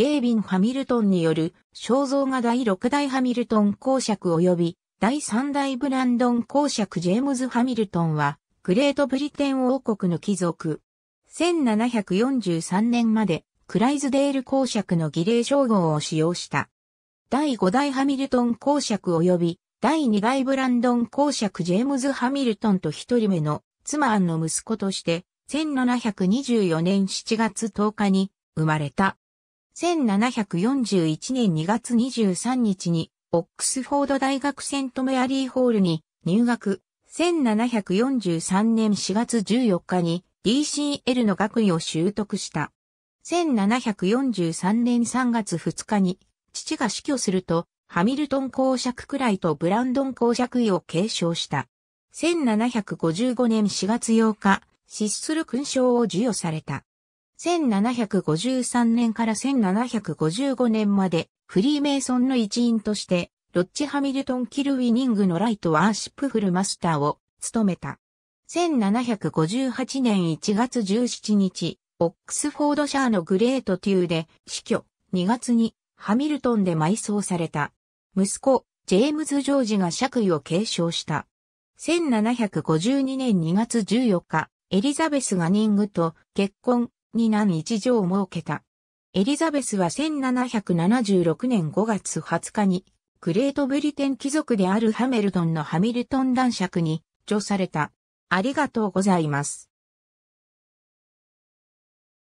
ゲービン・ハミルトンによる肖像画第6代ハミルトン公爵及び第3代ブランドン公爵ジェームズ・ハミルトンはグレートブリテン王国の貴族。1743年までクライズデール公爵の儀礼称号を使用した。第5代ハミルトン公爵及び第2代ブランドン公爵ジェームズ・ハミルトンと一人目の妻アンの息子として1724年7月10日に生まれた。1741年2月23日に、オックスフォード大学セントメアリーホールに入学。1743年4月14日に DCL の学位を習得した。1743年3月2日に父が死去すると、ハミルトン公爵くらいとブランドン公爵位を継承した。1755年4月8日、失する勲章を授与された。1753年から1755年までフリーメイソンの一員として、ロッチ・ハミルトン・キルウィニングのライト・ワーシップフルマスターを務めた。1758年1月17日、オックスフォードシャーのグレート・テューで死去、2月にハミルトンで埋葬された。息子、ジェームズ・ジョージが爵位を継承した。1752年2月14日、エリザベス・ガニングと結婚、に難一条を設けた。エリザベスは1776年5月20日に、グレートブリテン貴族であるハメルトンのハミルトン男爵に、助された。ありがとうございます。